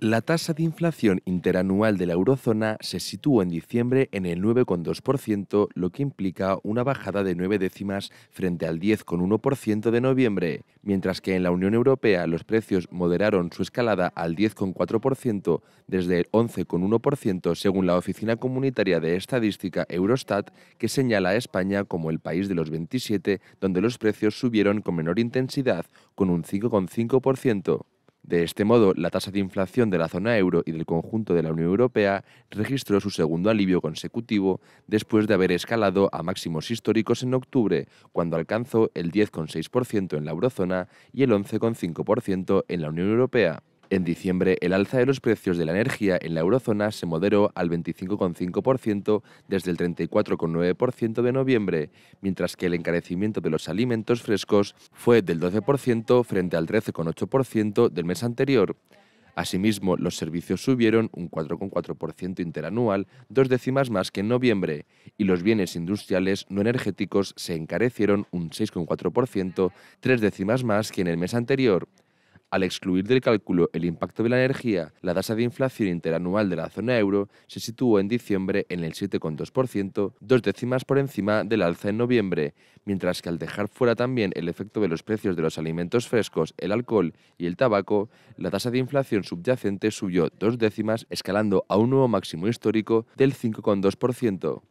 La tasa de inflación interanual de la eurozona se situó en diciembre en el 9,2%, lo que implica una bajada de 9 décimas frente al 10,1% de noviembre, mientras que en la Unión Europea los precios moderaron su escalada al 10,4% desde el 11,1% según la Oficina Comunitaria de Estadística Eurostat, que señala a España como el país de los 27 donde los precios subieron con menor intensidad, con un 5,5%. De este modo, la tasa de inflación de la zona euro y del conjunto de la Unión Europea registró su segundo alivio consecutivo después de haber escalado a máximos históricos en octubre, cuando alcanzó el 10,6% en la eurozona y el 11,5% en la Unión Europea. En diciembre, el alza de los precios de la energía en la eurozona se moderó al 25,5% desde el 34,9% de noviembre, mientras que el encarecimiento de los alimentos frescos fue del 12% frente al 13,8% del mes anterior. Asimismo, los servicios subieron un 4,4% interanual, dos décimas más que en noviembre, y los bienes industriales no energéticos se encarecieron un 6,4%, tres décimas más que en el mes anterior. Al excluir del cálculo el impacto de la energía, la tasa de inflación interanual de la zona euro se situó en diciembre en el 7,2%, dos décimas por encima del alza en noviembre, mientras que al dejar fuera también el efecto de los precios de los alimentos frescos, el alcohol y el tabaco, la tasa de inflación subyacente subió dos décimas, escalando a un nuevo máximo histórico del 5,2%.